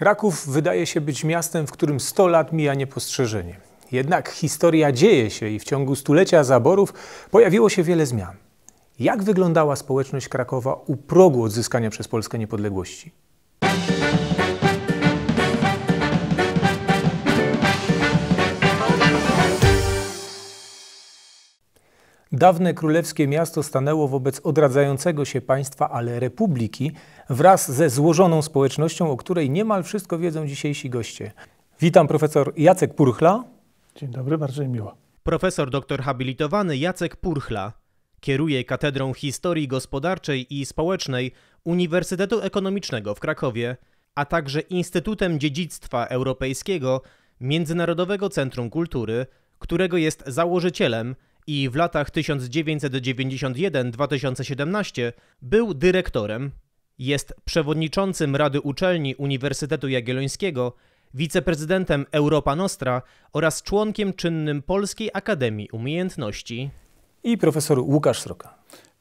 Kraków wydaje się być miastem, w którym 100 lat mija niepostrzeżenie. Jednak historia dzieje się i w ciągu stulecia zaborów pojawiło się wiele zmian. Jak wyglądała społeczność Krakowa u progu odzyskania przez Polskę niepodległości? Dawne królewskie miasto stanęło wobec odradzającego się państwa, ale republiki, wraz ze złożoną społecznością, o której niemal wszystko wiedzą dzisiejsi goście. Witam profesor Jacek Purchla. Dzień dobry, bardzo miło. Profesor doktor habilitowany Jacek Purchla. Kieruje Katedrą Historii Gospodarczej i Społecznej Uniwersytetu Ekonomicznego w Krakowie, a także Instytutem Dziedzictwa Europejskiego Międzynarodowego Centrum Kultury, którego jest założycielem – i w latach 1991-2017 był dyrektorem, jest przewodniczącym Rady Uczelni Uniwersytetu Jagiellońskiego, wiceprezydentem Europa Nostra oraz członkiem czynnym Polskiej Akademii Umiejętności. I profesor Łukasz Sroka.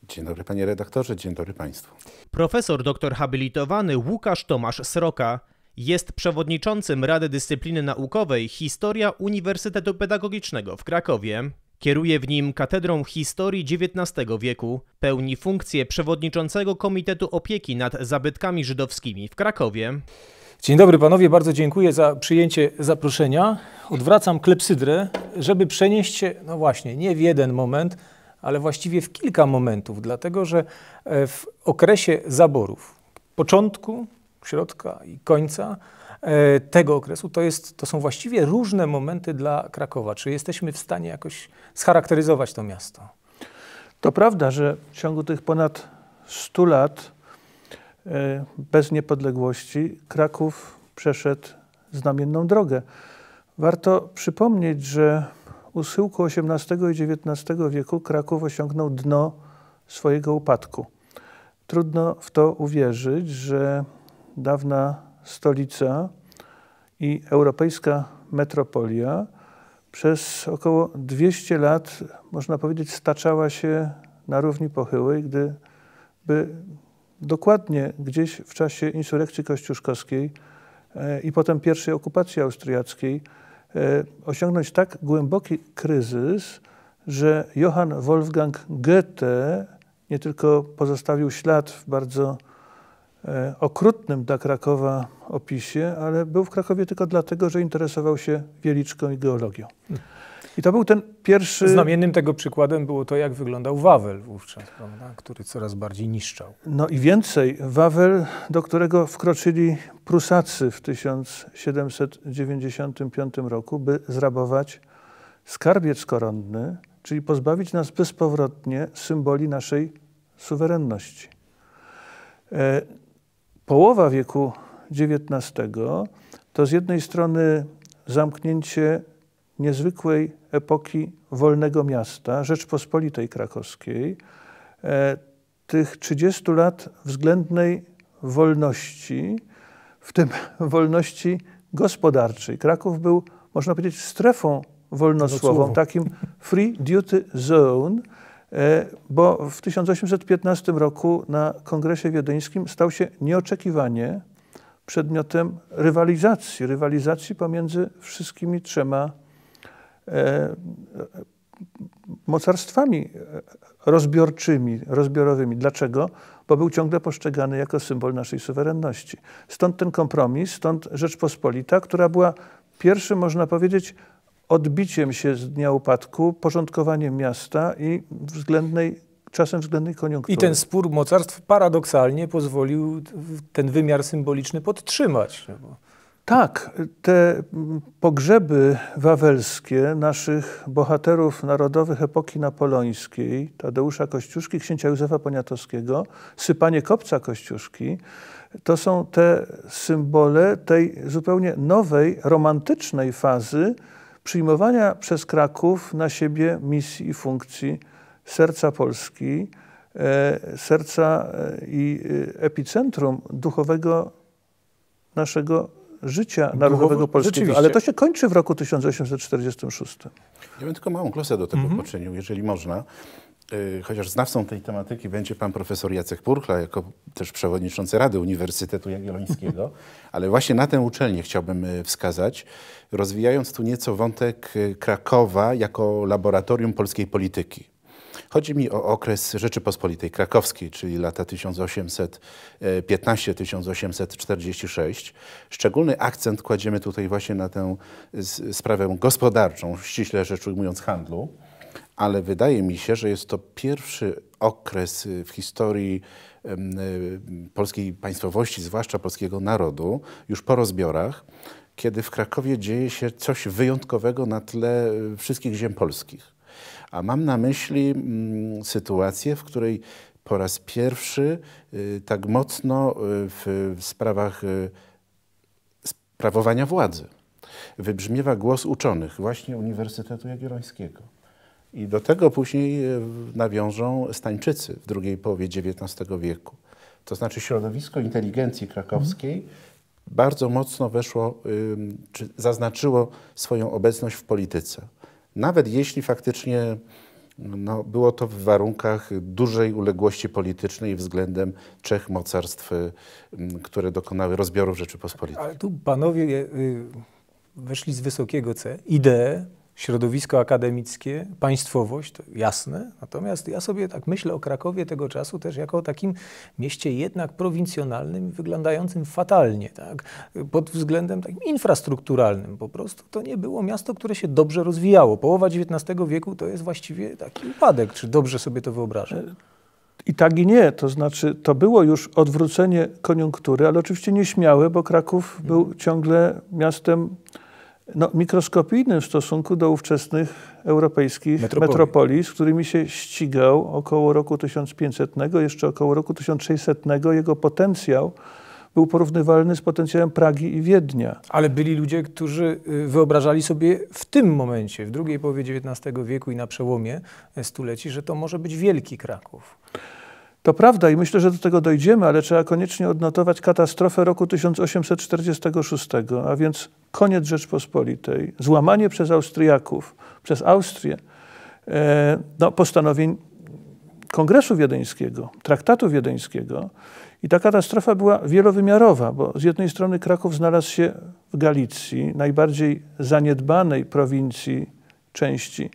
Dzień dobry panie redaktorze, dzień dobry państwu. Profesor doktor habilitowany Łukasz Tomasz Sroka jest przewodniczącym Rady Dyscypliny Naukowej Historia Uniwersytetu Pedagogicznego w Krakowie. Kieruje w nim Katedrą Historii XIX wieku, pełni funkcję przewodniczącego Komitetu Opieki nad Zabytkami Żydowskimi w Krakowie. Dzień dobry panowie, bardzo dziękuję za przyjęcie zaproszenia. Odwracam klepsydrę, żeby przenieść się, no właśnie, nie w jeden moment, ale właściwie w kilka momentów, dlatego że e, w okresie zaborów, początku, środka i końca, E, tego okresu, to, jest, to są właściwie różne momenty dla Krakowa. Czy jesteśmy w stanie jakoś scharakteryzować to miasto? To prawda, że w ciągu tych ponad 100 lat e, bez niepodległości Kraków przeszedł znamienną drogę. Warto przypomnieć, że u schyłku XVIII i XIX wieku Kraków osiągnął dno swojego upadku. Trudno w to uwierzyć, że dawna stolica i europejska metropolia przez około 200 lat, można powiedzieć, staczała się na równi pochyłej, gdyby dokładnie gdzieś w czasie insurekcji kościuszkowskiej e, i potem pierwszej okupacji austriackiej e, osiągnąć tak głęboki kryzys, że Johann Wolfgang Goethe nie tylko pozostawił ślad w bardzo E, okrutnym dla Krakowa opisie, ale był w Krakowie tylko dlatego, że interesował się Wieliczką i geologią. I to był ten pierwszy. Znamiennym tego przykładem było to, jak wyglądał Wawel wówczas, prawda? który coraz bardziej niszczał. No i więcej, Wawel, do którego wkroczyli Prusacy w 1795 roku, by zrabować skarbiec koronny, czyli pozbawić nas bezpowrotnie symboli naszej suwerenności. E, połowa wieku XIX to z jednej strony zamknięcie niezwykłej epoki wolnego miasta, Rzeczpospolitej Krakowskiej, e, tych 30 lat względnej wolności, w tym wolności gospodarczej. Kraków był, można powiedzieć, strefą wolnosłową, takim free duty zone, E, bo w 1815 roku na Kongresie Wiedeńskim stał się nieoczekiwanie przedmiotem rywalizacji, rywalizacji pomiędzy wszystkimi trzema e, mocarstwami rozbiorczymi, rozbiorowymi. Dlaczego? Bo był ciągle postrzegany jako symbol naszej suwerenności. Stąd ten kompromis, stąd Rzeczpospolita, która była pierwszym, można powiedzieć, odbiciem się z dnia upadku, porządkowaniem miasta i względnej, czasem względnej koniunktury. I ten spór mocarstw paradoksalnie pozwolił ten wymiar symboliczny podtrzymać. No tak, te mm, pogrzeby wawelskie naszych bohaterów narodowych epoki napoleońskiej, Tadeusza Kościuszki, księcia Józefa Poniatowskiego, sypanie kopca Kościuszki, to są te symbole tej zupełnie nowej, romantycznej fazy przyjmowania przez Kraków na siebie misji i funkcji serca Polski, e, serca e, i e, epicentrum duchowego naszego życia narodowego polskiego. Ale to się kończy w roku 1846. Ja bym tylko małą klasę do tego mm poczynił, jeżeli można. Y, chociaż znawcą tej tematyki będzie pan profesor Jacek Purkla, jako też przewodniczący Rady Uniwersytetu Jagiellońskiego, ale właśnie na tę uczelnię chciałbym y, wskazać, rozwijając tu nieco wątek y, Krakowa jako laboratorium polskiej polityki. Chodzi mi o okres Rzeczypospolitej Krakowskiej, czyli lata 1815-1846. Szczególny akcent kładziemy tutaj właśnie na tę sprawę gospodarczą, ściśle rzecz ujmując handlu ale wydaje mi się, że jest to pierwszy okres y, w historii y, polskiej państwowości, zwłaszcza polskiego narodu, już po rozbiorach, kiedy w Krakowie dzieje się coś wyjątkowego na tle y, wszystkich ziem polskich. A mam na myśli mm, sytuację, w której po raz pierwszy tak mocno w, sprawach sprawowania władzy wybrzmiewa głos uczonych właśnie Uniwersytetu Jagiellońskiego i do tego później e, nawiążą Stańczycy w drugiej połowie XIX wieku. To znaczy środowisko inteligencji krakowskiej bardzo mocno weszło, czy zaznaczyło swoją obecność w polityce. Nawet jeśli faktycznie no, było to w warunkach dużej uległości politycznej względem trzech mocarstw, które dokonały rozbiorów Rzeczypospolitej. Ale tu panowie e, y, weszli z wysokiego C, ideę środowisko akademickie, państwowość, to jasne. Natomiast ja sobie tak myślę o Krakowie tego czasu też jako o takim mieście jednak prowincjonalnym, wyglądającym fatalnie, tak? pod względem takim infrastrukturalnym po prostu. To nie było miasto, które się dobrze rozwijało. Połowa XIX wieku to jest właściwie taki upadek. Czy dobrze sobie to wyobrażasz e, I tak i nie, to znaczy to było już odwrócenie koniunktury, ale oczywiście nieśmiałe, bo Kraków był mhm. ciągle miastem no, mikroskopijnym w stosunku do ówczesnych europejskich metropolii. metropolii, z którymi się ścigał około roku 1500, jeszcze około roku 1600. Jego potencjał był porównywalny z potencjałem Pragi i Wiednia. Ale byli ludzie, którzy y, wyobrażali sobie w tym momencie, w drugiej połowie XIX wieku i na przełomie e, stuleci, że to może być wielki Kraków. To prawda i myślę, że do tego dojdziemy, ale trzeba koniecznie odnotować katastrofę roku 1846, a więc koniec Rzeczpospolitej, złamanie przez Austriaków, przez Austrię e, no, postanowień Kongresu Wiedeńskiego, Traktatu Wiedeńskiego. I ta katastrofa była wielowymiarowa, bo z jednej strony Kraków znalazł się w Galicji, najbardziej zaniedbanej prowincji części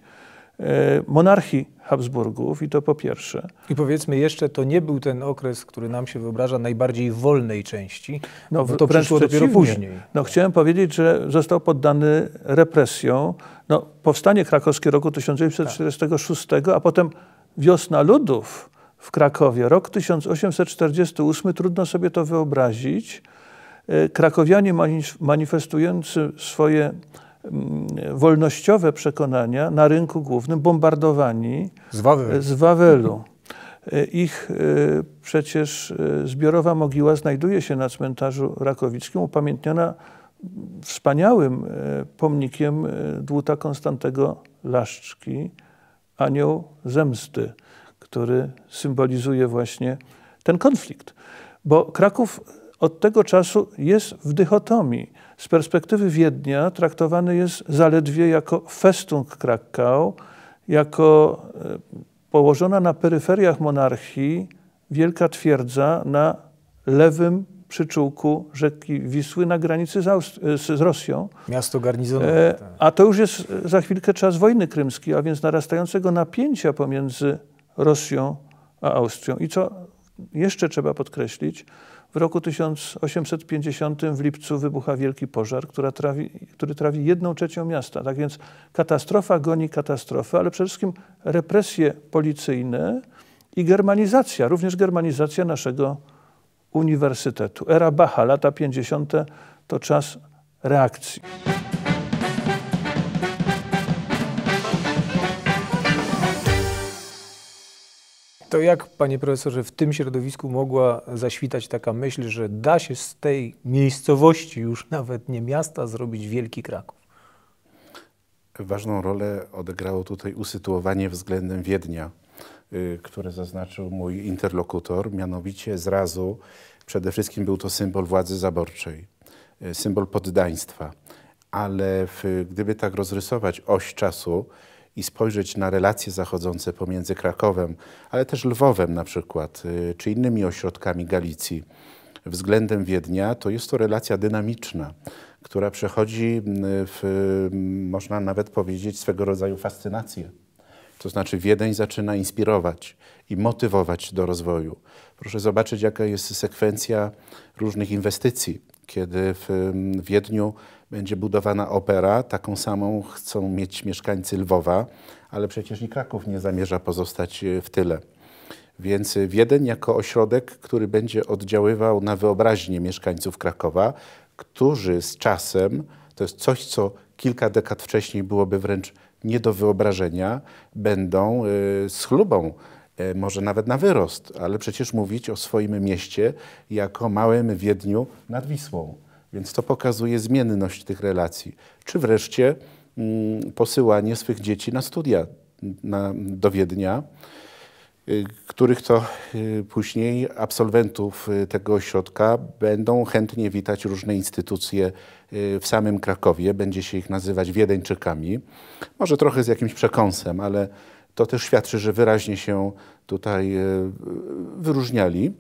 e, monarchii Habsburgów i to po pierwsze. I powiedzmy jeszcze, to nie był ten okres, który nam się wyobraża najbardziej wolnej części, no, bo to przyszło dopiero później. No, chciałem powiedzieć, że został poddany represjom. No, powstanie krakowskie roku 1946, tak. a potem wiosna ludów w Krakowie, rok 1848, trudno sobie to wyobrazić. E, krakowianie manifestujący swoje Mm, wolnościowe przekonania na rynku głównym bombardowani z Wawelu. Z Wawelu. E, ich e, przecież e, zbiorowa mogiła znajduje się na cmentarzu rakowickim, upamiętniona wspaniałym pomnikiem dłuta Konstantego Laszczki, anioł zemsty, który symbolizuje właśnie ten konflikt. Bo Kraków od tego czasu jest w dychotomii. Z perspektywy Wiednia traktowany jest zaledwie jako Festung Krakau, jako e, położona na peryferiach monarchii wielka twierdza na lewym przyczółku rzeki Wisły na granicy z, e, z Rosją. Miasto garnizonowe. E, tak. a to już jest za chwilkę czas wojny krymskiej, a więc narastającego napięcia pomiędzy Rosją a Austrią. I co jeszcze trzeba podkreślić, w roku 1850 w lipcu wybucha wielki pożar, trawi, który trawi jedną trzecią miasta. Tak więc katastrofa goni katastrofę, ale przede wszystkim represje policyjne i germanizacja, również germanizacja naszego uniwersytetu. Era Bacha, lata 50. to czas reakcji. To jak, panie profesorze, w tym środowisku mogła zaświtać taka myśl, że da się z tej miejscowości, już nawet nie miasta, zrobić wielki Kraków? Ważną rolę odegrało tutaj usytuowanie względem Wiednia, y, które zaznaczył mój interlokutor, mianowicie zrazu przede wszystkim był to symbol władzy zaborczej, y, symbol poddaństwa. Ale w, gdyby tak rozrysować oś czasu, i spojrzeć na relacje zachodzące pomiędzy Krakowem, ale też Lwowem na przykład, y, czy innymi ośrodkami Galicji względem Wiednia, to jest to relacja dynamiczna, która przechodzi y, w, y, można nawet powiedzieć, swego rodzaju fascynację. To znaczy Wiedeń zaczyna inspirować i motywować do rozwoju. Proszę zobaczyć, jaka jest sekwencja różnych inwestycji kiedy mm, w Wiedniu będzie budowana opera, taką samą chcą mieć mieszkańcy Lwowa, ale przecież i Kraków nie zamierza pozostać e, w tyle. Więc Wiedeń jako ośrodek, który będzie oddziaływał na wyobraźnię mieszkańców Krakowa, którzy z czasem, to jest coś, co kilka dekad wcześniej byłoby wręcz nie do wyobrażenia, będą e, z chlubą E, może nawet na wyrost, ale przecież mówić o swoim mieście jako małym Wiedniu nad Wisłą. Więc to pokazuje zmienność tych relacji. Czy wreszcie mm, posyłanie swych dzieci na studia mm, na, do Wiednia, y, których to y, później absolwentów y, tego ośrodka będą chętnie witać różne instytucje w samym Krakowie. Będzie się ich nazywać Wiedeńczykami. Może trochę z jakimś przekąsem, ale to też świadczy, że wyraźnie się tutaj e, wyróżniali,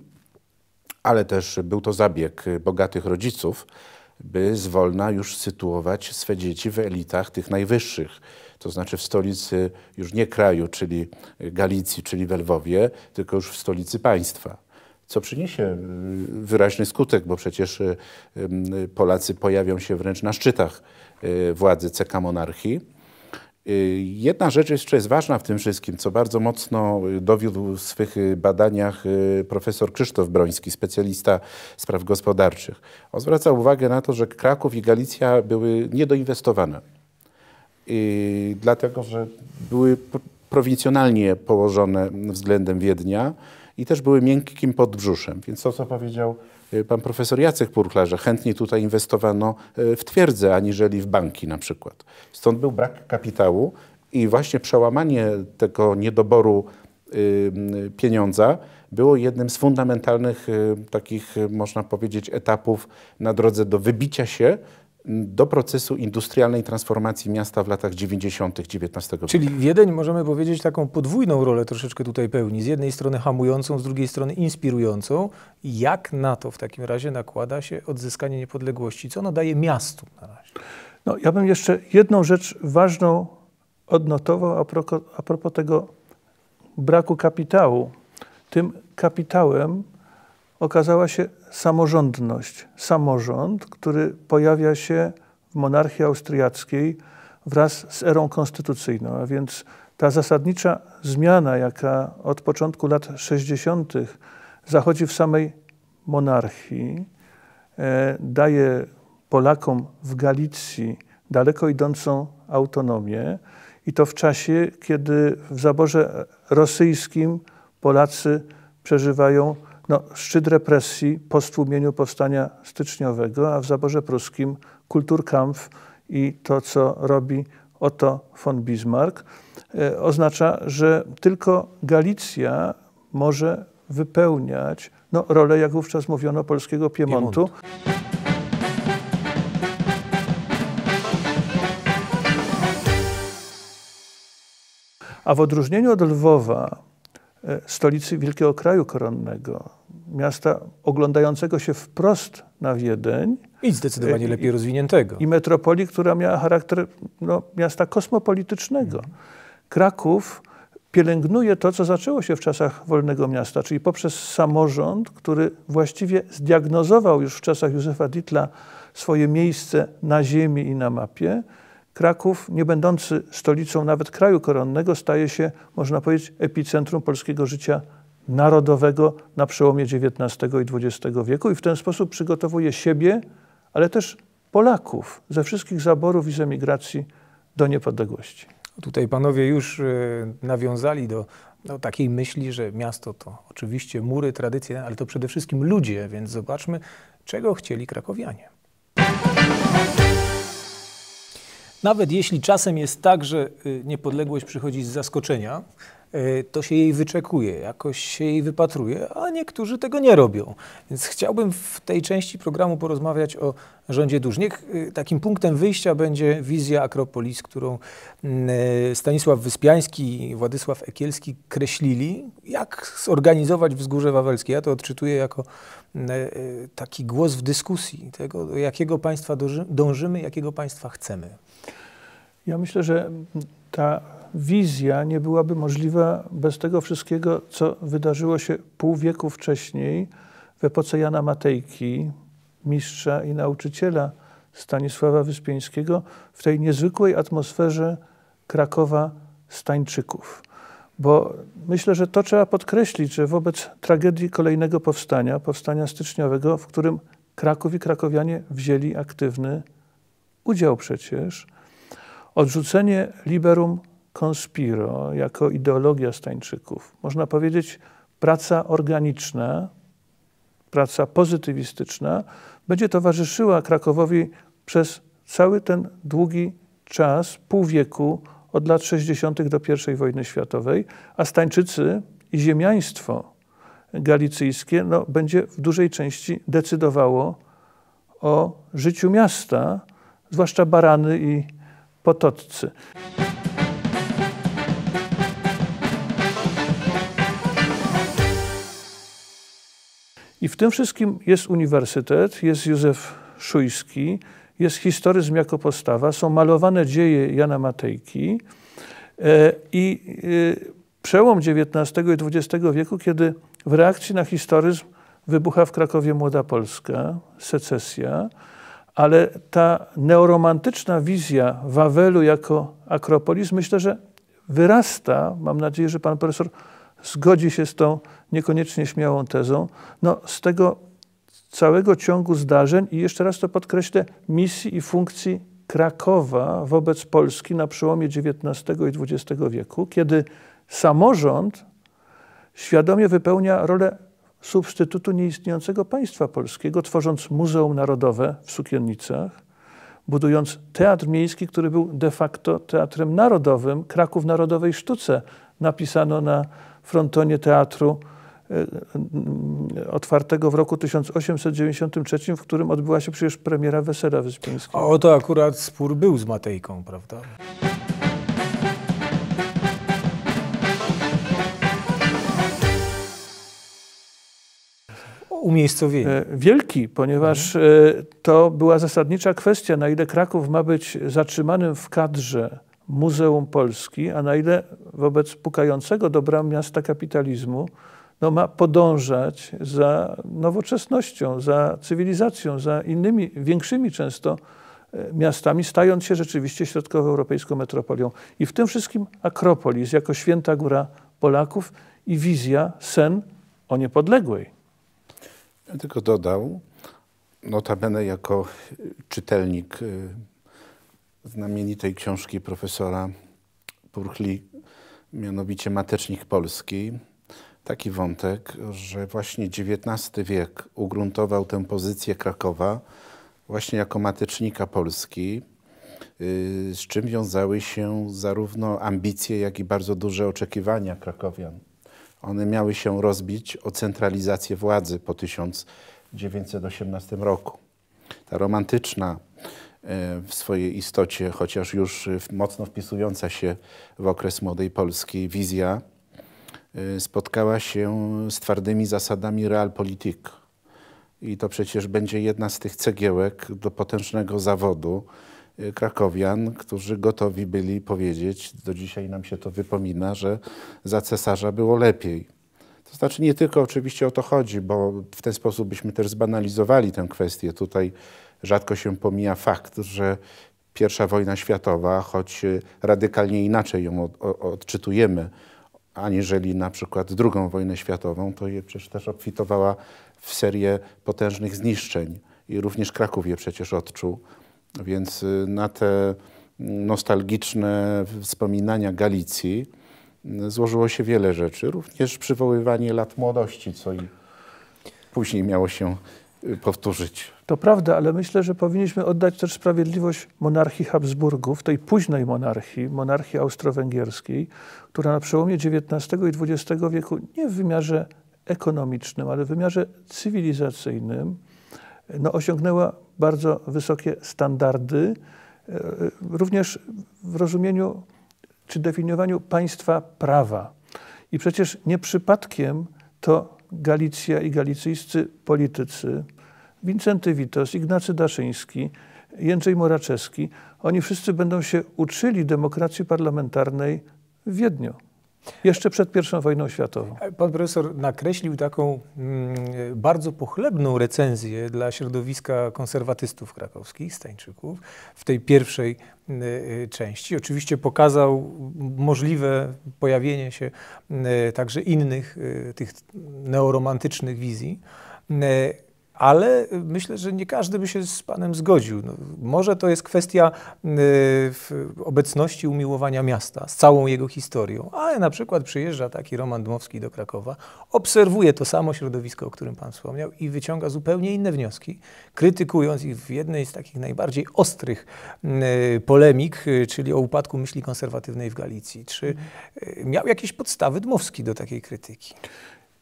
ale też był to zabieg bogatych rodziców, by zwolna już sytuować swe dzieci w elitach tych najwyższych, to znaczy w stolicy już nie kraju, czyli Galicji, czyli we Lwowie, tylko już w stolicy państwa co przyniesie e, wyraźny skutek, bo przecież e, Polacy pojawią się wręcz na szczytach władzy CK monarchii. Y, jedna rzecz jeszcze jest ważna w tym wszystkim, co bardzo mocno y, dowiódł w swych y, badaniach profesor Krzysztof Broński, specjalista spraw gospodarczych. On zwraca uwagę na to, że Kraków i Galicja były niedoinwestowane, I dlatego że były prowincjonalnie położone względem Wiednia i też były miękkim podbrzuszem. Więc to, co powiedział Y, pan profesor Jacek Purkla, że chętnie tutaj inwestowano y, w twierdzę, aniżeli w banki na przykład. Stąd był brak kapitału i właśnie przełamanie tego niedoboru y, pieniądza było jednym z fundamentalnych takich, można powiedzieć, etapów na drodze do wybicia się do procesu industrialnej transformacji miasta w latach 90. XIX wieku. Czyli Wiedeń, możemy powiedzieć, taką podwójną rolę troszeczkę tutaj pełni. Z jednej strony hamującą, z drugiej strony inspirującą. Jak na to w takim razie nakłada się odzyskanie niepodległości? Co ono daje miastu na razie? No, ja bym jeszcze jedną rzecz ważną odnotował a propos, a propos tego braku kapitału. Tym kapitałem okazała się samorządność. Samorząd, który pojawia się w monarchii austriackiej wraz z erą konstytucyjną, a więc ta zasadnicza zmiana, jaka od początku lat 60. zachodzi w samej monarchii, e, daje Polakom w Galicji daleko idącą autonomię i to w czasie, kiedy w zaborze rosyjskim Polacy przeżywają no, szczyt represji po stłumieniu powstania styczniowego, a w zaborze pruskim Kulturkampf i to, co robi Otto von Bismarck, e, oznacza, że tylko Galicja może wypełniać no, rolę, jak wówczas mówiono, polskiego Piemontu. Piemont. A w odróżnieniu od Lwowa, E, stolicy wielkiego kraju koronnego, miasta oglądającego się wprost na Wiedeń. I zdecydowanie e, lepiej rozwiniętego. I metropolii, która miała charakter no, miasta kosmopolitycznego. Mhm. Kraków pielęgnuje to, co zaczęło się w czasach Wolnego Miasta, czyli poprzez samorząd, który właściwie zdiagnozował już w czasach Józefa Ditla swoje miejsce na ziemi i na mapie, Kraków, nie będący stolicą nawet kraju koronnego, staje się, można powiedzieć, epicentrum polskiego życia narodowego na przełomie XIX i XX wieku i w ten sposób przygotowuje siebie, ale też Polaków ze wszystkich zaborów i z emigracji do niepodległości. Tutaj panowie już y, nawiązali do no, takiej myśli, że miasto to oczywiście mury, tradycje, ale to przede wszystkim ludzie, więc zobaczmy, czego chcieli krakowianie. Nawet jeśli czasem jest tak, że y, niepodległość przychodzi z zaskoczenia, y, to się jej wyczekuje, jakoś się jej wypatruje, a niektórzy tego nie robią. Więc chciałbym w tej części programu porozmawiać o rządzie dusz. Niech y, takim punktem wyjścia będzie wizja Akropolis, którą mm, Stanisław Wyspiański i Władysław Ekielski kreślili, jak zorganizować Wzgórze Wawelskie. Ja to odczytuję jako mm, taki głos w dyskusji tego, do jakiego państwa dążymy, jakiego państwa chcemy. Ja myślę, że ta wizja nie byłaby możliwa bez tego wszystkiego, co wydarzyło się pół wieku wcześniej w epoce Jana Matejki, mistrza i nauczyciela Stanisława Wyspiańskiego, w tej niezwykłej atmosferze Krakowa Stańczyków. Bo myślę, że to trzeba podkreślić, że wobec tragedii kolejnego powstania, powstania styczniowego, w którym Kraków i krakowianie wzięli aktywny udział przecież, Odrzucenie liberum conspiro jako ideologia Stańczyków, można powiedzieć praca organiczna, praca pozytywistyczna, będzie towarzyszyła Krakowowi przez cały ten długi czas, pół wieku, od lat 60. do I wojny światowej, a Stańczycy i ziemiaństwo galicyjskie no, będzie w dużej części decydowało o życiu miasta, zwłaszcza Barany i Potoccy. I w tym wszystkim jest uniwersytet, jest Józef Szujski, jest historyzm jako postawa, są malowane dzieje Jana Matejki e, i e, przełom XIX i XX wieku, kiedy w reakcji na historyzm wybucha w Krakowie Młoda Polska, secesja, ale ta neoromantyczna wizja Wawelu jako akropolis myślę, że wyrasta, mam nadzieję, że pan profesor zgodzi się z tą niekoniecznie śmiałą tezą, no, z tego całego ciągu zdarzeń i jeszcze raz to podkreślę, misji i funkcji Krakowa wobec Polski na przełomie XIX i XX wieku, kiedy samorząd świadomie wypełnia rolę substytutu nieistniejącego państwa polskiego, tworząc Muzeum Narodowe w Sukiennicach, budując teatr miejski, który był de facto teatrem narodowym, Kraków Narodowej Sztuce. Napisano na frontonie teatru e, otwartego w roku 1893, w którym odbyła się przecież premiera Wesela Wyspińskiego. O, to akurat spór był z Matejką, prawda? umiejscowieni. E, wielki, ponieważ mhm. e, to była zasadnicza kwestia, na ile Kraków ma być zatrzymanym w kadrze Muzeum Polski, a na ile wobec pukającego dobra miasta kapitalizmu no, ma podążać za nowoczesnością, za cywilizacją, za innymi, większymi często e, miastami, stając się rzeczywiście środkowoeuropejską metropolią. I w tym wszystkim Akropolis jako święta góra Polaków i wizja, sen o niepodległej. Ja tylko dodał, notabene jako czytelnik y, znamienitej książki profesora Purchli, mianowicie Matecznik Polski, taki wątek, że właśnie XIX wiek ugruntował tę pozycję Krakowa właśnie jako matecznika Polski, y, z czym wiązały się zarówno ambicje, jak i bardzo duże oczekiwania krakowian. One miały się rozbić o centralizację władzy po 1918 roku. Ta romantyczna e, w swojej istocie, chociaż już e, mocno wpisująca się w okres młodej Polski wizja, e, spotkała się z twardymi zasadami realpolitik. I to przecież będzie jedna z tych cegiełek do potężnego zawodu, Y, krakowian, którzy gotowi byli powiedzieć, do dzisiaj nam się to wypomina, że za cesarza było lepiej. To znaczy nie tylko oczywiście o to chodzi, bo w ten sposób byśmy też zbanalizowali tę kwestię. Tutaj rzadko się pomija fakt, że pierwsza wojna światowa, choć y, radykalnie inaczej ją odczytujemy, aniżeli na przykład drugą wojnę światową, to je przecież też obfitowała w serię potężnych zniszczeń i również Kraków je przecież odczuł. Więc y, na te nostalgiczne wspominania Galicji y, złożyło się wiele rzeczy, również przywoływanie lat młodości, co i później miało się y, powtórzyć. To prawda, ale myślę, że powinniśmy oddać też sprawiedliwość monarchii Habsburgów, tej późnej monarchii, monarchii austro-węgierskiej, która na przełomie XIX i XX wieku nie w wymiarze ekonomicznym, ale w wymiarze cywilizacyjnym no, osiągnęła bardzo wysokie standardy, e, również w rozumieniu czy definiowaniu państwa prawa. I przecież nie przypadkiem to Galicja i galicyjscy politycy, Wincenty Witos, Ignacy Daszyński, Jędrzej Moraczewski, oni wszyscy będą się uczyli demokracji parlamentarnej w Wiedniu. Jeszcze przed I wojną światową. E, pan profesor nakreślił taką mm, e, bardzo pochlebną recenzję dla środowiska konserwatystów krakowskich, Stańczyków, w tej pierwszej y, części. Oczywiście pokazał możliwe pojawienie się y, także innych y, tych neoromantycznych wizji ale y, myślę, że nie każdy by się z Panem zgodził. No, może to jest kwestia y, obecności umiłowania miasta z całą jego historią, ale na przykład przyjeżdża taki Roman Dmowski do Krakowa, obserwuje to samo środowisko, o którym Pan wspomniał i wyciąga zupełnie inne wnioski, krytykując ich w jednej z takich najbardziej ostrych y, polemik, y, czyli o upadku myśli konserwatywnej w Galicji. Czy y, miał jakieś podstawy Dmowski do takiej krytyki?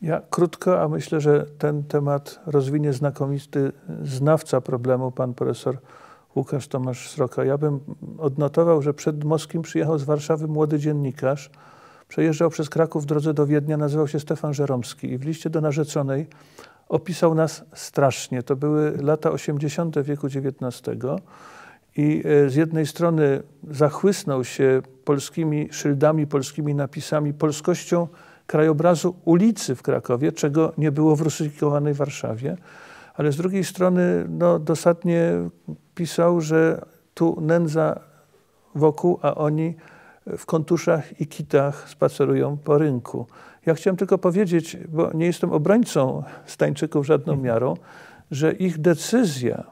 Ja krótko, a myślę, że ten temat rozwinie znakomity znawca problemu, pan profesor Łukasz Tomasz Sroka. Ja bym odnotował, że przed Moskim przyjechał z Warszawy młody dziennikarz. Przejeżdżał przez Kraków w drodze do Wiednia, nazywał się Stefan Żeromski i w liście do narzeczonej opisał nas strasznie. To były lata 80. wieku XIX i e, z jednej strony zachłysnął się polskimi szyldami, polskimi napisami, polskością krajobrazu ulicy w Krakowie, czego nie było w rusyfikowanej Warszawie. Ale z drugiej strony no, dosadnie pisał, że tu nędza wokół, a oni w kontuszach i kitach spacerują po rynku. Ja chciałem tylko powiedzieć, bo nie jestem obrońcą Stańczyków żadną mhm. miarą, że ich decyzja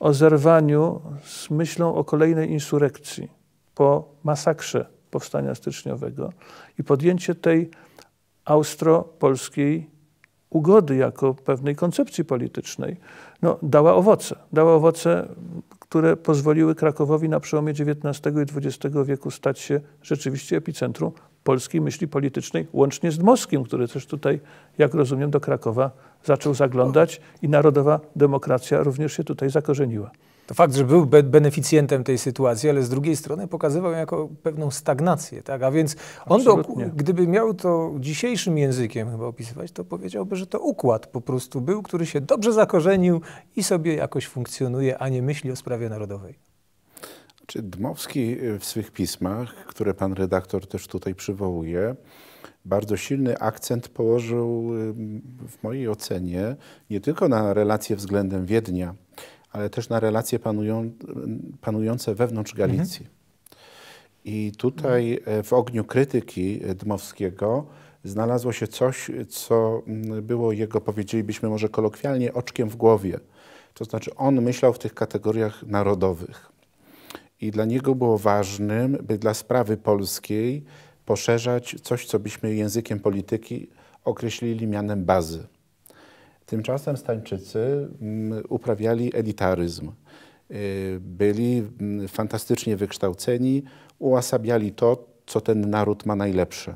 o zerwaniu z myślą o kolejnej insurrekcji po masakrze powstania styczniowego i podjęcie tej austro-polskiej ugody jako pewnej koncepcji politycznej, no, dała owoce. Dała owoce, które pozwoliły Krakowowi na przełomie XIX i XX wieku stać się rzeczywiście epicentrum polskiej myśli politycznej, łącznie z Dmowskim, który też tutaj, jak rozumiem, do Krakowa zaczął zaglądać i narodowa demokracja również się tutaj zakorzeniła to fakt, że był beneficjentem tej sytuacji, ale z drugiej strony pokazywał jako pewną stagnację, tak? A więc on, gdyby miał to dzisiejszym językiem chyba opisywać, to powiedziałby, że to układ po prostu był, który się dobrze zakorzenił i sobie jakoś funkcjonuje, a nie myśli o sprawie narodowej. Czy Dmowski y, w swych pismach, które pan redaktor też tutaj przywołuje, bardzo silny akcent położył y, w mojej ocenie nie tylko na relacje względem Wiednia, ale też na relacje panują, panujące wewnątrz Galicji. Mhm. I tutaj e, w ogniu krytyki Dmowskiego znalazło się coś, co mm, było jego, powiedzielibyśmy może kolokwialnie, oczkiem w głowie. To znaczy on myślał w tych kategoriach narodowych. I dla niego było ważnym, by dla sprawy polskiej poszerzać coś, co byśmy językiem polityki określili mianem bazy. Tymczasem Stańczycy mm, uprawiali elitaryzm. Y, byli mm, fantastycznie wykształceni, uasabiali to, co ten naród ma najlepsze.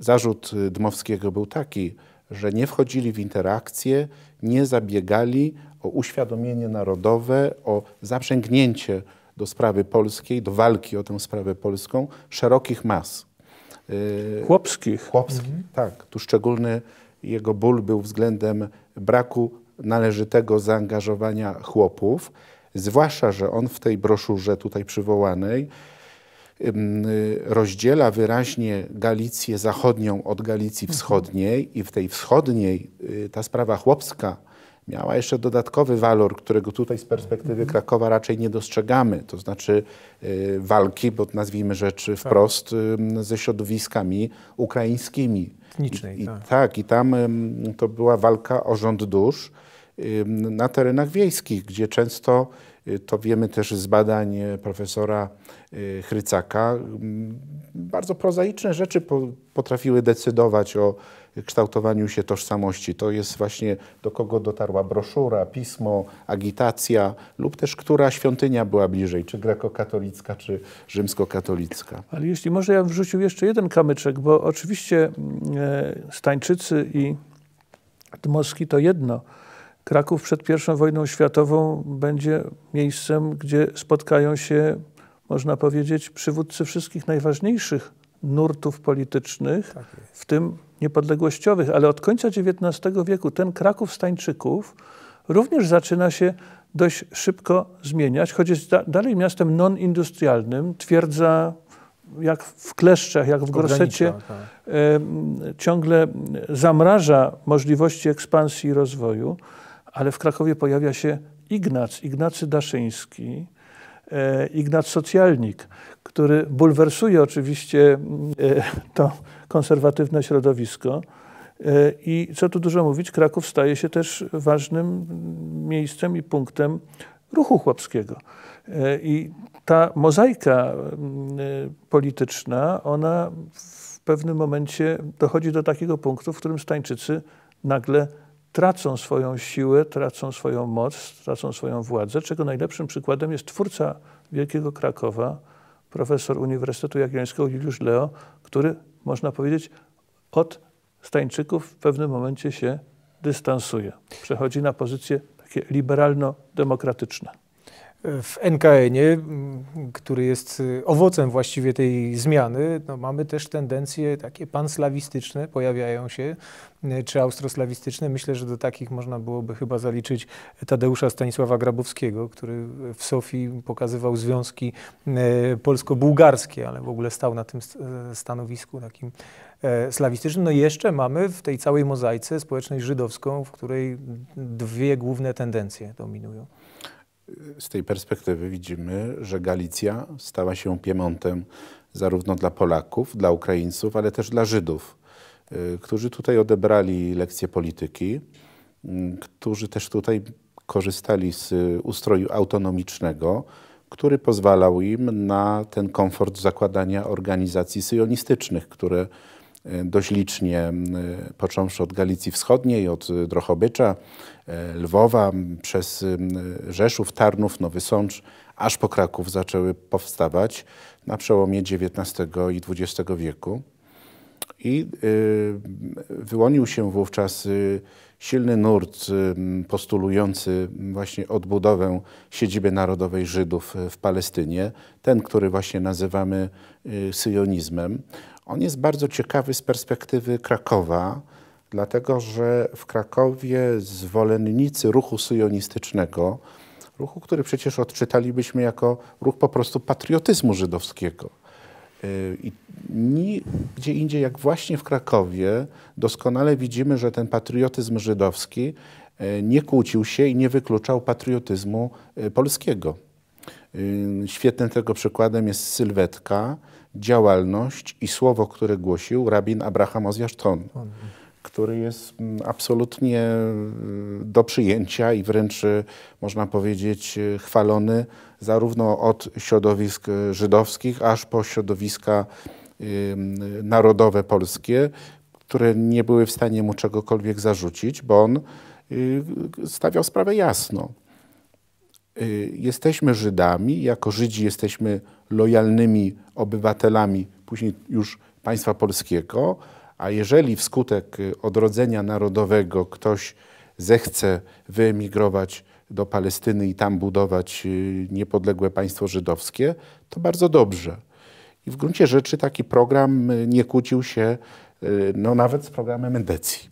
Zarzut y, Dmowskiego był taki, że nie wchodzili w interakcje, nie zabiegali o uświadomienie narodowe, o zaprzęgnięcie do sprawy polskiej, do walki o tę sprawę polską szerokich mas. Y, Chłopskich. Chłopskich, mhm. tak. Tu szczególny jego ból był względem braku należytego zaangażowania chłopów, zwłaszcza, że on w tej broszurze tutaj przywołanej rozdziela wyraźnie Galicję Zachodnią od Galicji mhm. Wschodniej i w tej wschodniej y, ta sprawa chłopska miała jeszcze dodatkowy walor, którego tutaj z perspektywy mhm. Krakowa raczej nie dostrzegamy, to znaczy y, walki, bo nazwijmy rzeczy tak. wprost, ze środowiskami ukraińskimi Etnicznej, I, tak. I, tak, i tam to była walka o rząd dusz na terenach wiejskich, gdzie często, y, to wiemy też z badań e, profesora e, Chrycaka, bardzo prozaiczne rzeczy potrafiły decydować o kształtowaniu się tożsamości. To jest właśnie do kogo dotarła broszura, pismo, agitacja lub też która świątynia była bliżej, czy grekokatolicka, czy rzymskokatolicka. Ale jeśli może ja wrzucił jeszcze jeden kamyczek, bo oczywiście mm, e, Stańczycy i Dmoski to jedno. Kraków przed I wojną światową będzie miejscem, gdzie spotkają się, można powiedzieć, przywódcy wszystkich najważniejszych nurtów politycznych, tak w tym niepodległościowych, ale od końca XIX wieku ten Kraków Stańczyków również zaczyna się dość szybko zmieniać, choć jest da dalej miastem non-industrialnym. Twierdza jak w kleszczach, jak w grosecie, tak. ciągle zamraża możliwości ekspansji i rozwoju, ale w Krakowie pojawia się Ignac, Ignacy Daszyński, e, Ignac Socjalnik, który bulwersuje oczywiście e, to konserwatywne środowisko. E, I co tu dużo mówić, Kraków staje się też ważnym miejscem i punktem ruchu chłopskiego. E, I ta mozaika e, polityczna, ona w pewnym momencie dochodzi do takiego punktu, w którym Stańczycy nagle tracą swoją siłę, tracą swoją moc, tracą swoją władzę, czego najlepszym przykładem jest twórca Wielkiego Krakowa, profesor Uniwersytetu Jagiellońskiego Juliusz Leo, który można powiedzieć, od Stańczyków w pewnym momencie się dystansuje. Przechodzi na pozycję takie liberalno-demokratyczne w nkn mm, który jest y, owocem właściwie tej zmiany, no mamy też tendencje takie panslawistyczne, pojawiają się, y, czy austroslawistyczne. Myślę, że do takich można byłoby chyba zaliczyć Tadeusza Stanisława Grabowskiego, który w Sofii pokazywał związki y, polsko-bułgarskie, ale w ogóle stał na tym stanowisku takim slawistycznym. No i jeszcze mamy w tej całej mozaice społeczność żydowską, w której dwie główne tendencje dominują z tej perspektywy widzimy, że Galicja stała się Piemontem zarówno dla Polaków, dla Ukraińców, ale też dla Żydów, y, którzy tutaj odebrali lekcje polityki, mm, którzy też tutaj korzystali z ustroju autonomicznego, który pozwalał im na ten komfort zakładania organizacji syjonistycznych, które E, dość licznie, e, począwszy od Galicji Wschodniej, od e, Drochobycza, Lwowa, przez Rzeszów, Tarnów, Nowy Sącz, aż po Kraków zaczęły powstawać na przełomie XIX i XX wieku. I wyłonił się wówczas silny nurt postulujący właśnie odbudowę siedziby narodowej Żydów w Palestynie, ten, który właśnie nazywamy syjonizmem. On jest bardzo ciekawy z perspektywy Krakowa, dlatego że w Krakowie zwolennicy ruchu syjonistycznego, ruchu, który przecież odczytalibyśmy jako ruch po prostu patriotyzmu żydowskiego. Y, I gdzie indziej, jak właśnie w Krakowie, doskonale widzimy, że ten patriotyzm żydowski y, nie kłócił się i nie wykluczał patriotyzmu y, polskiego. Świetnym tego przykładem jest sylwetka, działalność i słowo, które głosił rabin Abraham Ozjaszton, który jest mm, absolutnie mm, do przyjęcia i wręcz y, można powiedzieć y, chwalony zarówno od środowisk y, żydowskich, aż po środowiska mm, narodowe polskie, które nie były w stanie mu czegokolwiek zarzucić, bo on stawiał sprawę jasno. Y, jesteśmy Żydami, jako Żydzi jesteśmy lojalnymi obywatelami później już państwa polskiego, a jeżeli wskutek odrodzenia narodowego ktoś zechce wyemigrować do Palestyny i tam budować y, niepodległe państwo żydowskie, to bardzo dobrze. I w gruncie rzeczy taki program y, nie kłócił się no, nawet z programem Endecji.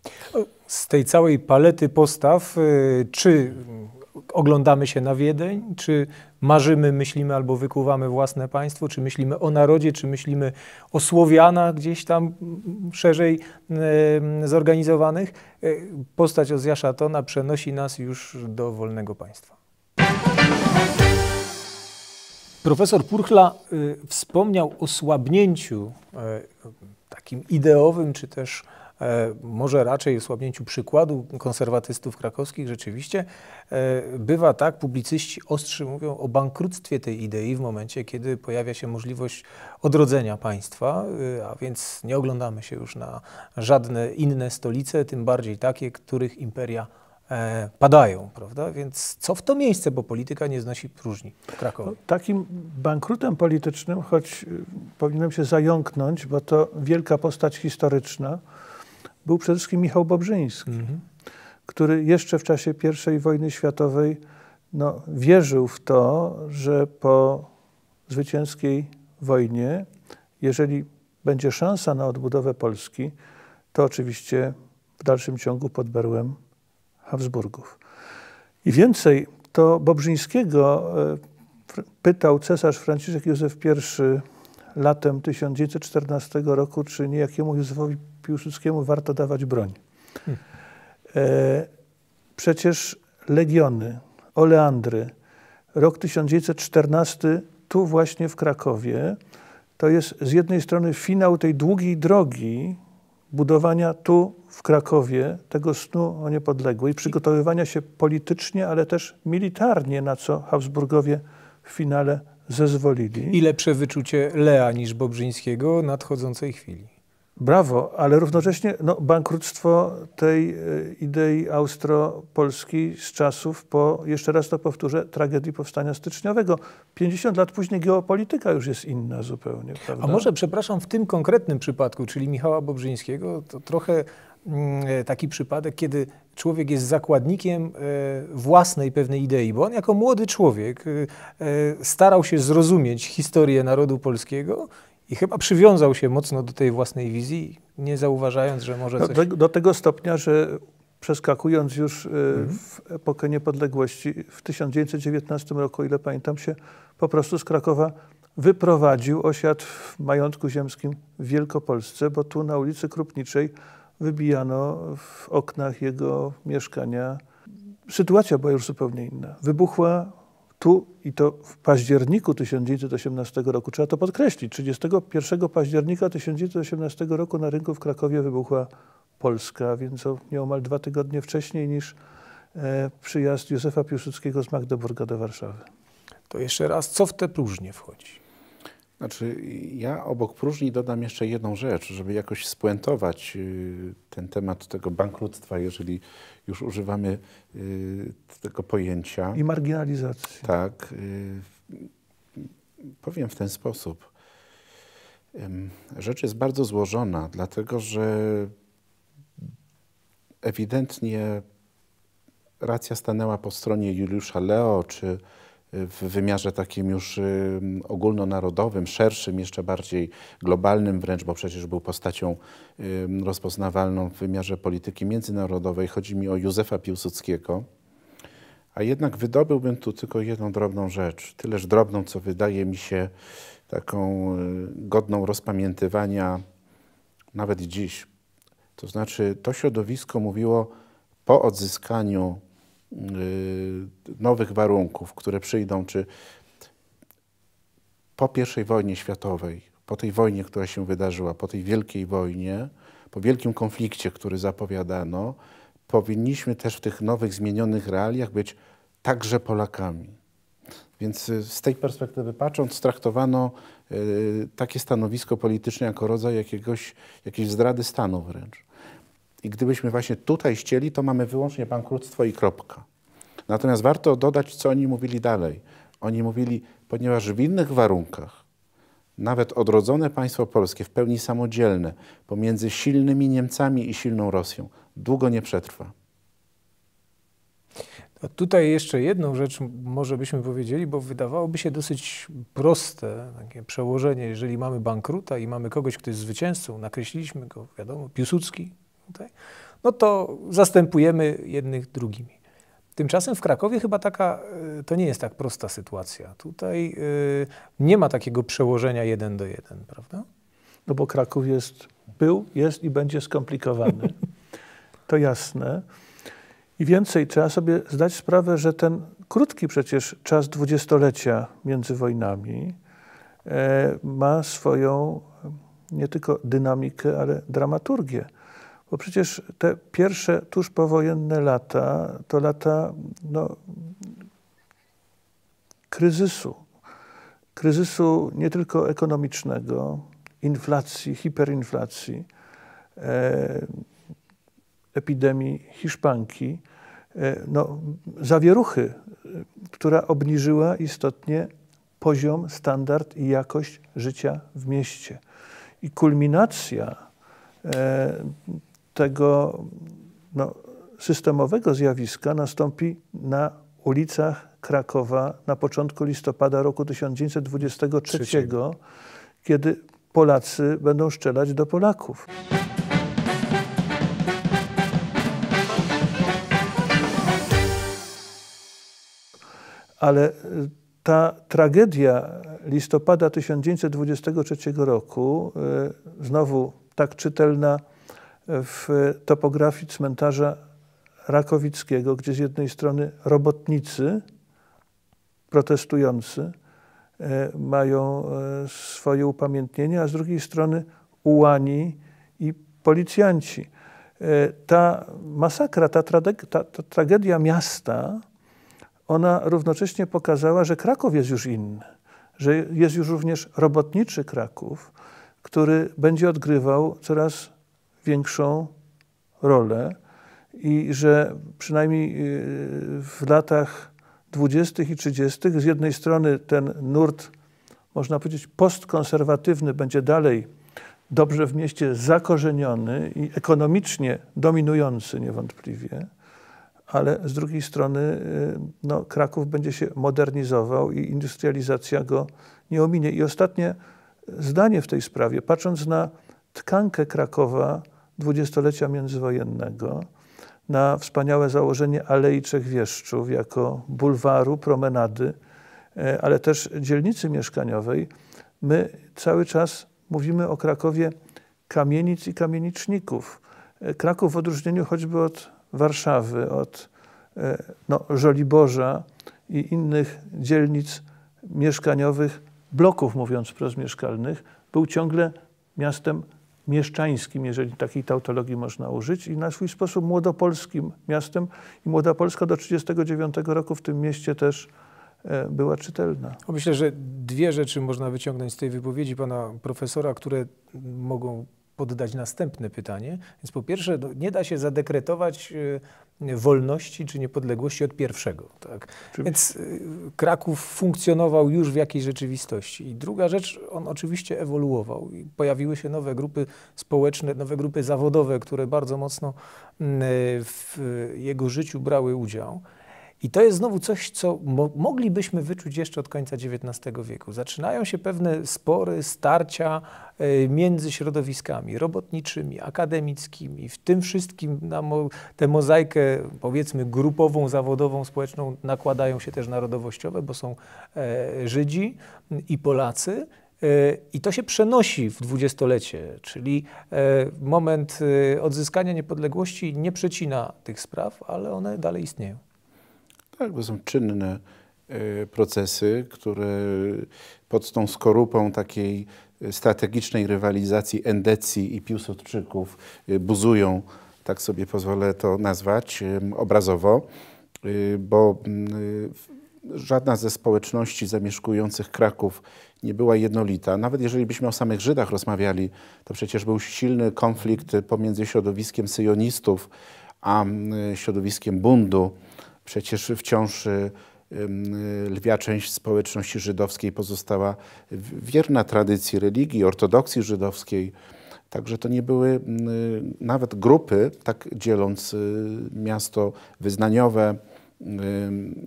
Z tej całej palety postaw, czy oglądamy się na Wiedeń, czy marzymy, myślimy albo wykuwamy własne państwo, czy myślimy o narodzie, czy myślimy o Słowianach gdzieś tam mm, szerzej zorganizowanych. E, postać Ozjasza Tona przenosi nas już do wolnego państwa. Profesor Purchla y, wspomniał o słabnięciu y, takim ideowym, czy też E, może raczej słabnięciu przykładu konserwatystów krakowskich rzeczywiście, e, bywa tak, publicyści ostrzy mówią o bankructwie tej idei w momencie, kiedy pojawia się możliwość odrodzenia państwa, e, a więc nie oglądamy się już na żadne inne stolice, tym bardziej takie, których imperia padają, prawda? Więc co w to miejsce, bo polityka nie znosi próżni w Krakowie. No, takim bankrutem politycznym, choć y, powinienem się zająknąć, bo to wielka postać historyczna, był przede wszystkim Michał Bobrzyński, mhm. który jeszcze w czasie I wojny światowej no, wierzył w to, że po zwycięskiej wojnie, jeżeli będzie szansa na odbudowę Polski, to oczywiście w dalszym ciągu pod berłem Habsburgów. I więcej, to Bobrzyńskiego e, pytał cesarz Franciszek Józef I latem 1914 roku, czy niejakiemu Józefowi Piłsudskiemu warto dawać broń. Hmm. E, przecież legiony, oleandry, rok 1914 tu właśnie w Krakowie, to jest z jednej strony finał tej długiej drogi budowania tu w Krakowie tego snu o niepodległej, przygotowywania się politycznie, ale też militarnie, na co Habsburgowie w finale zezwolili. I lepsze wyczucie Lea niż Bobrzyńskiego nadchodzącej chwili. Brawo, ale równocześnie no, bankructwo tej e, idei austro-polskiej z czasów po, jeszcze raz to powtórzę, tragedii powstania styczniowego. 50 lat później geopolityka już jest inna zupełnie. Prawda? A może, przepraszam, w tym konkretnym przypadku, czyli Michała Bobrzyńskiego, to trochę mm, e, taki przypadek, kiedy człowiek jest zakładnikiem e, własnej pewnej idei, bo on jako młody człowiek starał się zrozumieć historię narodu polskiego i chyba przywiązał się mocno do tej własnej wizji, nie zauważając, że może no, coś... Do, do tego stopnia, że przeskakując już y, mhm. w epokę niepodległości, w 1919 roku, o ile pamiętam się, po prostu z Krakowa wyprowadził, osiad w majątku ziemskim w Wielkopolsce, bo tu na ulicy Krupniczej wybijano w oknach jego mieszkania. Sytuacja była już zupełnie inna. Wybuchła tu i to w październiku 1918 roku, trzeba to podkreślić, 31 października 1918 roku na rynku w Krakowie wybuchła Polska, więc o nieomal dwa tygodnie wcześniej niż e, przyjazd Józefa Piłsudskiego z Magdeburga do Warszawy. To jeszcze raz, co w te próżnie wchodzi? Znaczy, ja obok próżni dodam jeszcze jedną rzecz, żeby jakoś spuentować y, ten temat tego bankructwa, jeżeli już używamy y, tego pojęcia. I marginalizacji. Tak. Y, powiem w ten sposób. Rzecz jest bardzo złożona, dlatego że ewidentnie racja stanęła po stronie Juliusza Leo czy w wymiarze takim już y, ogólnonarodowym, szerszym, jeszcze bardziej globalnym wręcz, bo przecież był postacią rozpoznawalną w wymiarze polityki międzynarodowej. Chodzi mi o Józefa Piłsudskiego. A jednak wydobyłbym tu tylko jedną drobną rzecz, tyleż drobną, co wydaje mi się taką y, godną rozpamiętywania nawet dziś. To znaczy, to środowisko mówiło po odzyskaniu Y, nowych warunków, które przyjdą, czy po I wojnie światowej, po tej wojnie, która się wydarzyła, po tej wielkiej wojnie, po wielkim konflikcie, który zapowiadano, powinniśmy też w tych nowych, zmienionych realiach być także Polakami. Więc y, z tej perspektywy patrząc, traktowano y, takie stanowisko polityczne jako rodzaj jakiegoś, jakiejś zdrady stanu wręcz. I gdybyśmy właśnie tutaj chcieli, to mamy wyłącznie bankructwo i kropka. Natomiast warto dodać, co oni mówili dalej. Oni mówili, ponieważ w innych warunkach nawet odrodzone państwo polskie, w pełni samodzielne, pomiędzy silnymi Niemcami i silną Rosją, długo nie przetrwa. No tutaj jeszcze jedną rzecz może byśmy powiedzieli, bo wydawałoby się dosyć proste takie przełożenie, jeżeli mamy bankruta i mamy kogoś, kto jest zwycięzcą, nakreśliliśmy go, wiadomo, Piłsudski, no to zastępujemy jednych drugimi. Tymczasem w Krakowie chyba taka, e, to nie jest tak prosta sytuacja. Tutaj e, nie ma takiego przełożenia jeden do jeden, prawda? No bo Kraków jest, był, jest i będzie skomplikowany. To jasne. I więcej, trzeba sobie zdać sprawę, że ten krótki przecież czas dwudziestolecia między wojnami e, ma swoją nie tylko dynamikę, ale dramaturgię. Bo przecież te pierwsze tuż powojenne lata to lata no, kryzysu. Kryzysu nie tylko ekonomicznego, inflacji, hiperinflacji, e, epidemii hiszpanki, e, no, zawieruchy, która obniżyła istotnie poziom, standard i jakość życia w mieście. I kulminacja e, tego no, systemowego zjawiska nastąpi na ulicach Krakowa na początku listopada roku 1923, kiedy Polacy będą strzelać do Polaków. Ale e, ta tragedia listopada 1923 roku, e, znowu tak czytelna w topografii cmentarza Rakowickiego, gdzie z jednej strony robotnicy protestujący e, mają e, swoje upamiętnienie, a z drugiej strony ułani i policjanci. E, ta masakra, ta, ta, ta tragedia miasta, ona równocześnie pokazała, że Kraków jest już inny, że jest już również robotniczy Kraków, który będzie odgrywał coraz większą rolę i że przynajmniej y, w latach dwudziestych i trzydziestych z jednej strony ten nurt, można powiedzieć, postkonserwatywny będzie dalej dobrze w mieście zakorzeniony i ekonomicznie dominujący niewątpliwie, ale z drugiej strony y, no, Kraków będzie się modernizował i industrializacja go nie ominie. I ostatnie zdanie w tej sprawie, patrząc na tkankę Krakowa, dwudziestolecia międzywojennego na wspaniałe założenie Alei Trzech Wieszczów jako bulwaru, promenady, e, ale też dzielnicy mieszkaniowej, my cały czas mówimy o Krakowie kamienic i kamieniczników. E, Kraków w odróżnieniu choćby od Warszawy, od e, no, Żoliborza i innych dzielnic mieszkaniowych, bloków mówiąc wprost mieszkalnych, był ciągle miastem mieszczańskim, jeżeli takiej tautologii można użyć, i na swój sposób młodopolskim miastem. I Młoda Polska do 1939 roku w tym mieście też e, była czytelna. Myślę, że dwie rzeczy można wyciągnąć z tej wypowiedzi pana profesora, które mogą poddać następne pytanie. Więc po pierwsze, no, nie da się zadekretować e, wolności czy niepodległości od pierwszego. Tak? Więc e, Kraków funkcjonował już w jakiejś rzeczywistości. I druga rzecz, on oczywiście ewoluował. I pojawiły się nowe grupy społeczne, nowe grupy zawodowe, które bardzo mocno mm, e, w jego życiu brały udział. I to jest znowu coś, co mo moglibyśmy wyczuć jeszcze od końca XIX wieku. Zaczynają się pewne spory, starcia y, między środowiskami robotniczymi, akademickimi. W tym wszystkim na mo tę mozaikę, powiedzmy, grupową, zawodową, społeczną nakładają się też narodowościowe, bo są y, Żydzi i Polacy. E, I to się przenosi w dwudziestolecie, czyli moment odzyskania niepodległości nie przecina tych spraw, ale one dalej istnieją. Tak, bo są czynne e, procesy, które pod tą skorupą takiej e, strategicznej rywalizacji endecji i piłsudczyków e, buzują, tak sobie pozwolę to nazwać obrazowo, bo mm, żadna ze społeczności zamieszkujących Kraków nie była jednolita. Nawet jeżeli byśmy o samych Żydach rozmawiali, to przecież był silny konflikt pomiędzy środowiskiem syjonistów a mm, środowiskiem bundu Przecież wciąż y, y, lwia część społeczności żydowskiej pozostała wierna tradycji religii, ortodoksji żydowskiej. Także to nie były y, nawet grupy, tak dzieląc miasto wyznaniowe,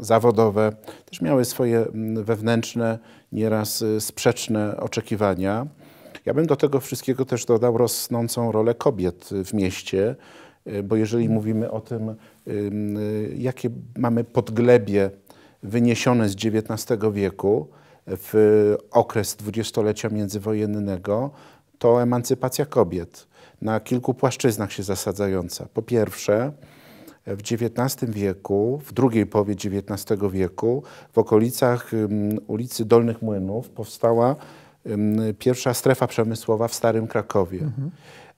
zawodowe, też miały swoje wewnętrzne, nieraz sprzeczne oczekiwania. Ja bym do tego wszystkiego też dodał rosnącą rolę kobiet w mieście, bo jeżeli mówimy o tym, Y, jakie mamy podglebie wyniesione z XIX wieku w okres dwudziestolecia międzywojennego, to emancypacja kobiet na kilku płaszczyznach się zasadzająca. Po pierwsze, w XIX wieku, w drugiej połowie XIX wieku, w okolicach ulicy Dolnych Młynów powstała pierwsza strefa przemysłowa w Starym Krakowie, mhm.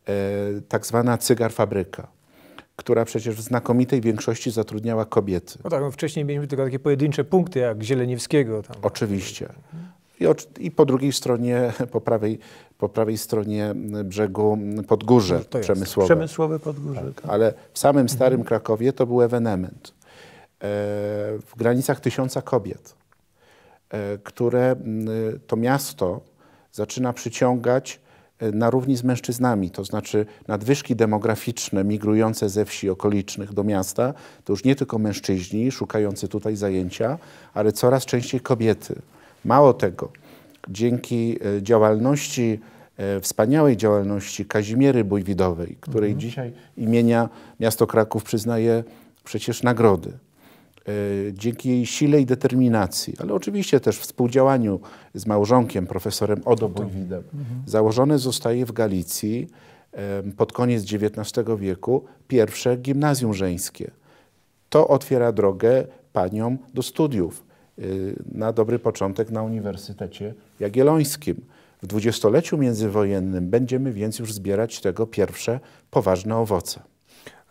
E, tak zwana cygar fabryka która przecież w znakomitej większości zatrudniała kobiety. No tak, no wcześniej mieliśmy tylko takie pojedyncze punkty, jak Zieleniewskiego. Tam. Oczywiście. I, o, I, po drugiej stronie, po prawej, po prawej stronie brzegu Podgórze no, tak. Przemysłowe. Przemysłowe Podgórze. Tak. Tak. Ale w samym mhm. starym Krakowie to był ewenement. E, w granicach tysiąca kobiet, e, które mm, to miasto zaczyna przyciągać na równi z mężczyznami, to znaczy nadwyżki demograficzne migrujące ze wsi okolicznych do miasta, to już nie tylko mężczyźni szukający tutaj zajęcia, ale coraz częściej kobiety. Mało tego, dzięki e, działalności, e, wspaniałej działalności Kazimiery Bójwidowej, której mhm. dzisiaj imienia miasto Kraków przyznaje przecież nagrody. Y, dzięki jej sile i determinacji, ale oczywiście też współdziałaniu z małżonkiem, profesorem Odo tak. Bojwidem, mhm. założone zostaje w Galicji pod koniec XIX wieku pierwsze gimnazjum żeńskie. To otwiera drogę paniom do studiów y, na dobry początek na Uniwersytecie Jagiellońskim. W dwudziestoleciu międzywojennym będziemy więc już zbierać tego pierwsze poważne owoce.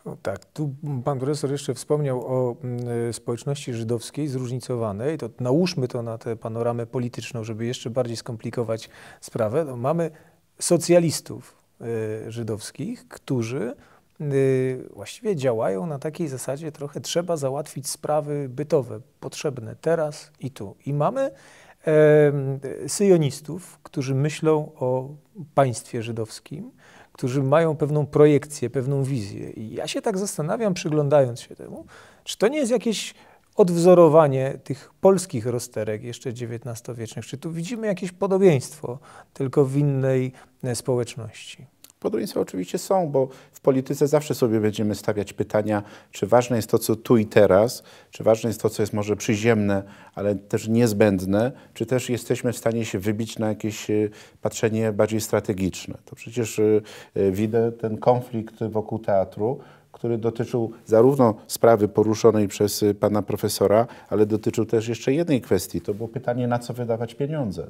No tak, tu pan profesor jeszcze wspomniał o mm, e, społeczności żydowskiej zróżnicowanej. To nałóżmy to na tę panoramę polityczną, żeby jeszcze bardziej skomplikować sprawę. No, mamy socjalistów e, żydowskich, którzy e, właściwie działają na takiej zasadzie trochę trzeba załatwić sprawy bytowe, potrzebne teraz i tu. I mamy syjonistów, którzy myślą o państwie żydowskim, którzy mają pewną projekcję, pewną wizję. I ja się tak zastanawiam, przyglądając się temu, czy to nie jest jakieś odwzorowanie tych polskich rozterek jeszcze XIX-wiecznych? Czy tu widzimy jakieś podobieństwo, tylko w innej e, społeczności? Podobieństwa oczywiście są, bo w polityce zawsze sobie będziemy stawiać pytania, czy ważne jest to, co tu i teraz, czy ważne jest to, co jest może przyziemne, ale też niezbędne, czy też jesteśmy w stanie się wybić na jakieś e, patrzenie bardziej strategiczne. To przecież e, e, widzę ten konflikt wokół teatru, który dotyczył zarówno sprawy poruszonej przez pana profesora, ale dotyczył też jeszcze jednej kwestii. To było pytanie, na co wydawać pieniądze.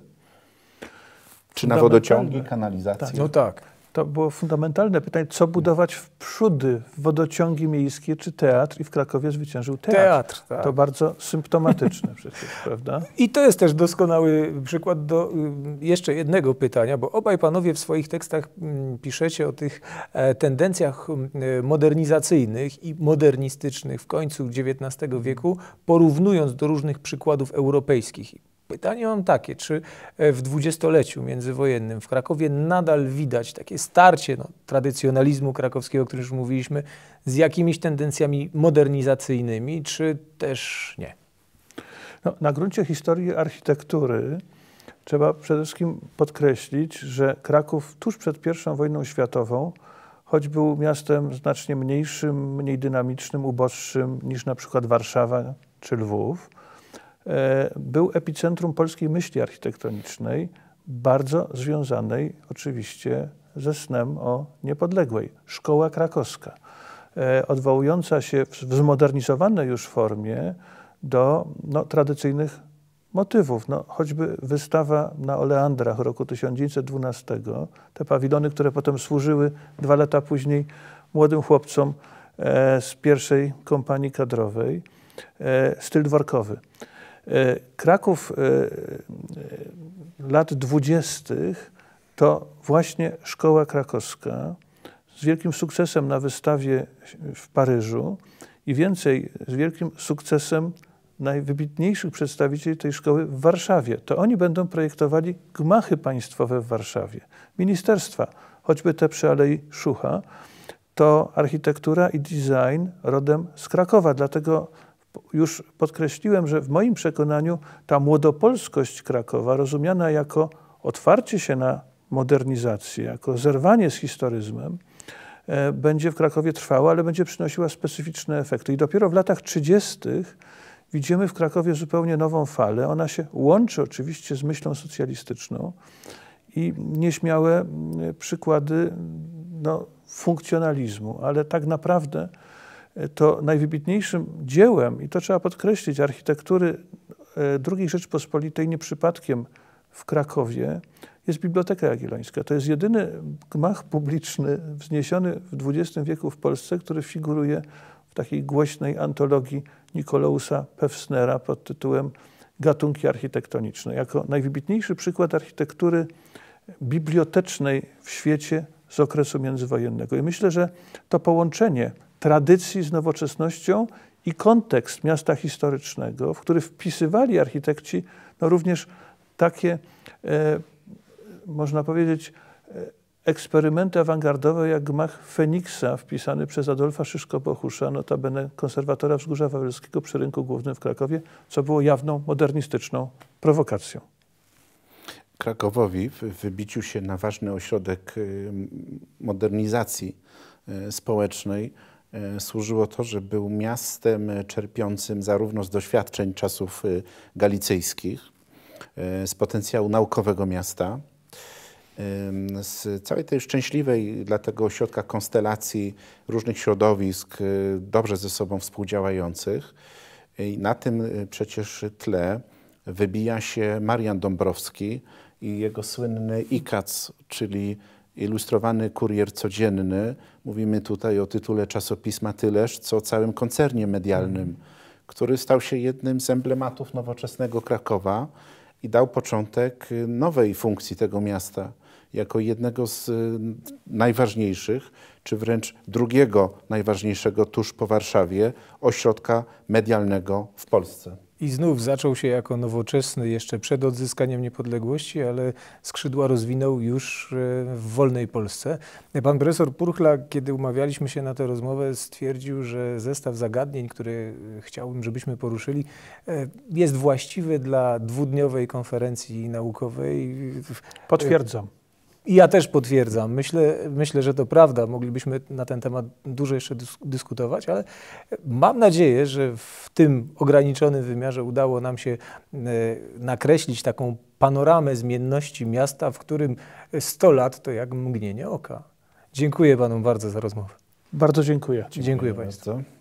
Czy na wodociągi, kanalizację? Tak, no tak to było fundamentalne pytanie, co budować w przódy, wodociągi miejskie czy teatr i w Krakowie zwyciężył teatr. teatr tak. To bardzo symptomatyczne przecież, prawda? I to jest też doskonały przykład do y, jeszcze jednego pytania, bo obaj panowie w swoich tekstach mm, piszecie o tych e, tendencjach mm, e, modernizacyjnych i modernistycznych w końcu XIX wieku, porównując do różnych przykładów europejskich. Pytanie mam takie, czy e, w dwudziestoleciu międzywojennym w Krakowie nadal widać takie starcie no, tradycjonalizmu krakowskiego, o którym już mówiliśmy, z jakimiś tendencjami modernizacyjnymi, czy też nie? No, na gruncie historii architektury trzeba przede wszystkim podkreślić, że Kraków tuż przed I wojną światową, choć był miastem znacznie mniejszym, mniej dynamicznym, uboższym niż na przykład Warszawa czy Lwów, E, był epicentrum polskiej myśli architektonicznej, bardzo związanej oczywiście ze snem o niepodległej. Szkoła krakowska, e, odwołująca się w zmodernizowanej już formie do no, tradycyjnych motywów. No, choćby wystawa na Oleandrach roku 1912, te pawilony, które potem służyły dwa lata później młodym chłopcom e, z pierwszej kompanii kadrowej, styl dworkowy. E, Kraków e, e, lat dwudziestych to właśnie szkoła krakowska z wielkim sukcesem na wystawie w Paryżu i więcej, z wielkim sukcesem najwybitniejszych przedstawicieli tej szkoły w Warszawie. To oni będą projektowali gmachy państwowe w Warszawie, ministerstwa, choćby te przy Alei Szucha. To architektura i design rodem z Krakowa, dlatego już podkreśliłem, że w moim przekonaniu ta młodopolskość Krakowa, rozumiana jako otwarcie się na modernizację, jako zerwanie z historyzmem, e, będzie w Krakowie trwała, ale będzie przynosiła specyficzne efekty. I dopiero w latach 30. widzimy w Krakowie zupełnie nową falę. Ona się łączy oczywiście z myślą socjalistyczną i nieśmiałe mm, przykłady mm, no, funkcjonalizmu, ale tak naprawdę to najwybitniejszym dziełem, i to trzeba podkreślić, architektury e, II Rzeczpospolitej nie przypadkiem w Krakowie jest Biblioteka Jagiellońska. To jest jedyny gmach publiczny wzniesiony w XX wieku w Polsce, który figuruje w takiej głośnej antologii Nikolausa Pewsnera pod tytułem Gatunki architektoniczne. Jako najwybitniejszy przykład architektury bibliotecznej w świecie z okresu międzywojennego. I myślę, że to połączenie tradycji z nowoczesnością i kontekst miasta historycznego, w który wpisywali architekci no również takie, e, można powiedzieć, e, eksperymenty awangardowe jak gmach Feniksa wpisany przez Adolfa Szyszko-Bohusza, notabene konserwatora Wzgórza Wawelskiego przy Rynku Głównym w Krakowie, co było jawną, modernistyczną prowokacją. Krakowowi w wybiciu się na ważny ośrodek y, modernizacji y, społecznej E, służyło to, że był miastem e, czerpiącym zarówno z doświadczeń czasów e, galicyjskich, z potencjału naukowego miasta, z całej tej szczęśliwej dla tego ośrodka konstelacji różnych środowisk dobrze ze sobą współdziałających. I na tym przecież tle wybija się Marian Dąbrowski i jego słynny IKAC, czyli ilustrowany kurier codzienny. Mówimy tutaj o tytule czasopisma tyleż, co o całym koncernie medialnym, który stał się jednym z emblematów nowoczesnego Krakowa i dał początek y, nowej funkcji tego miasta jako jednego z y, najważniejszych, czy wręcz drugiego najważniejszego tuż po Warszawie ośrodka medialnego w Polsce. I znów zaczął się jako nowoczesny jeszcze przed odzyskaniem niepodległości, ale skrzydła rozwinął już e, w wolnej Polsce. Pan profesor Purchla, kiedy umawialiśmy się na tę rozmowę, stwierdził, że zestaw zagadnień, które chciałbym, żebyśmy poruszyli, e, jest właściwy dla dwudniowej konferencji naukowej. Potwierdzam. I ja też potwierdzam. Myślę, myślę, że to prawda. Moglibyśmy na ten temat dużo jeszcze dyskutować, ale mam nadzieję, że w tym ograniczonym wymiarze udało nam się e, nakreślić taką panoramę zmienności miasta, w którym 100 lat to jak mgnienie oka. Dziękuję panom bardzo za rozmowę. Bardzo dziękuję. Dziękuję, dziękuję Państwu.